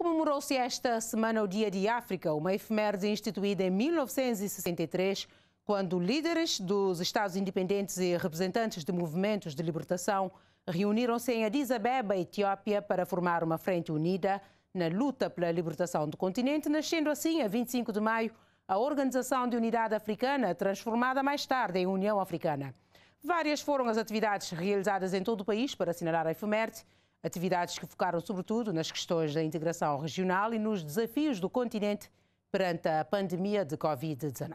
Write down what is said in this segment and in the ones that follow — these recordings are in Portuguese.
Comemorou-se esta semana o Dia de África, uma efeméride instituída em 1963, quando líderes dos Estados independentes e representantes de movimentos de libertação reuniram-se em Addis Abeba, Etiópia, para formar uma frente unida na luta pela libertação do continente, nascendo assim, a 25 de maio, a Organização de Unidade Africana, transformada mais tarde em União Africana. Várias foram as atividades realizadas em todo o país para assinalar a efeméride, Atividades que focaram sobretudo nas questões da integração regional e nos desafios do continente perante a pandemia de Covid-19.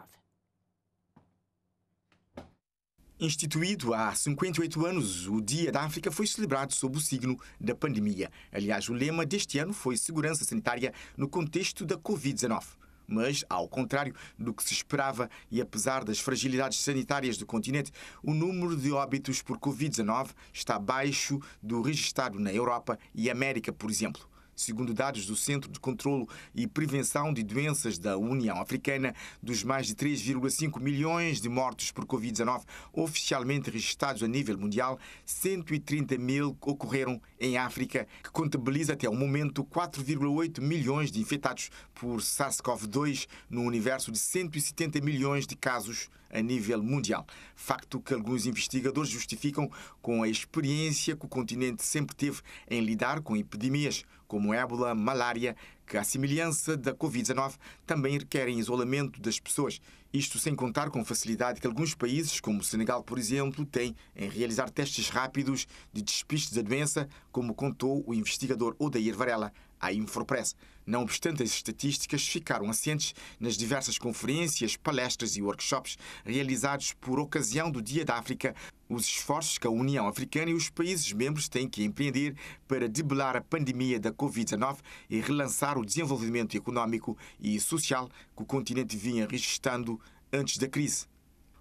Instituído há 58 anos, o Dia da África foi celebrado sob o signo da pandemia. Aliás, o lema deste ano foi Segurança Sanitária no contexto da Covid-19. Mas, ao contrário do que se esperava e apesar das fragilidades sanitárias do continente, o número de óbitos por Covid-19 está baixo do registrado na Europa e América, por exemplo. Segundo dados do Centro de Controlo e Prevenção de Doenças da União Africana, dos mais de 3,5 milhões de mortos por Covid-19 oficialmente registados a nível mundial, 130 mil ocorreram em África, que contabiliza até o momento 4,8 milhões de infectados por SARS-CoV-2 no universo de 170 milhões de casos a nível mundial. Facto que alguns investigadores justificam com a experiência que o continente sempre teve em lidar com epidemias como ébola, malária, que, à semelhança da Covid-19, também requerem isolamento das pessoas. Isto sem contar com facilidade que alguns países, como Senegal, por exemplo, têm em realizar testes rápidos de despiste da doença, como contou o investigador Odair Varela à Infopress. Não obstante, as estatísticas ficaram assentes nas diversas conferências, palestras e workshops realizados por ocasião do Dia da África, os esforços que a União Africana e os países membros têm que empreender para debelar a pandemia da Covid-19 e relançar o desenvolvimento econômico e social que o continente vinha registrando antes da crise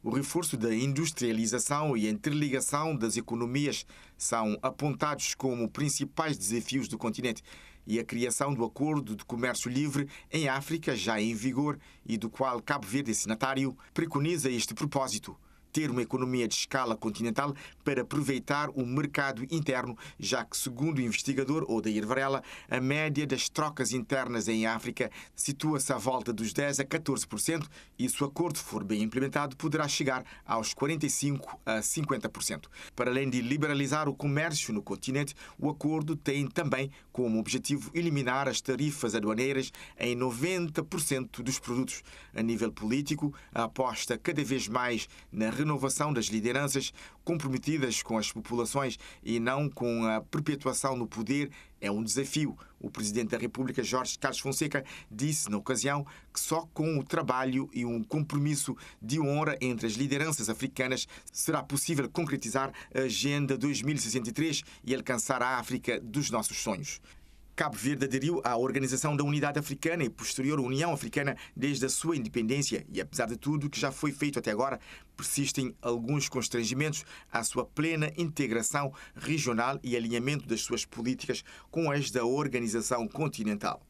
o reforço da industrialização e a interligação das economias são apontados como principais desafios do continente e a criação do Acordo de Comércio Livre em África, já em vigor e do qual Cabo Verde é signatário, preconiza este propósito ter uma economia de escala continental para aproveitar o mercado interno, já que, segundo o investigador Odeir Varela, a média das trocas internas em África situa-se à volta dos 10 a 14% e, se o acordo for bem implementado, poderá chegar aos 45 a 50%. Para além de liberalizar o comércio no continente, o acordo tem também como objetivo eliminar as tarifas aduaneiras em 90% dos produtos. A nível político, aposta cada vez mais na renovação das lideranças comprometidas com as populações e não com a perpetuação no poder é um desafio. O Presidente da República, Jorge Carlos Fonseca, disse na ocasião que só com o trabalho e um compromisso de honra entre as lideranças africanas será possível concretizar a Agenda 2063 e alcançar a África dos nossos sonhos. Cabo Verde aderiu à Organização da Unidade Africana e posterior União Africana desde a sua independência e, apesar de tudo que já foi feito até agora, persistem alguns constrangimentos à sua plena integração regional e alinhamento das suas políticas com as da organização continental.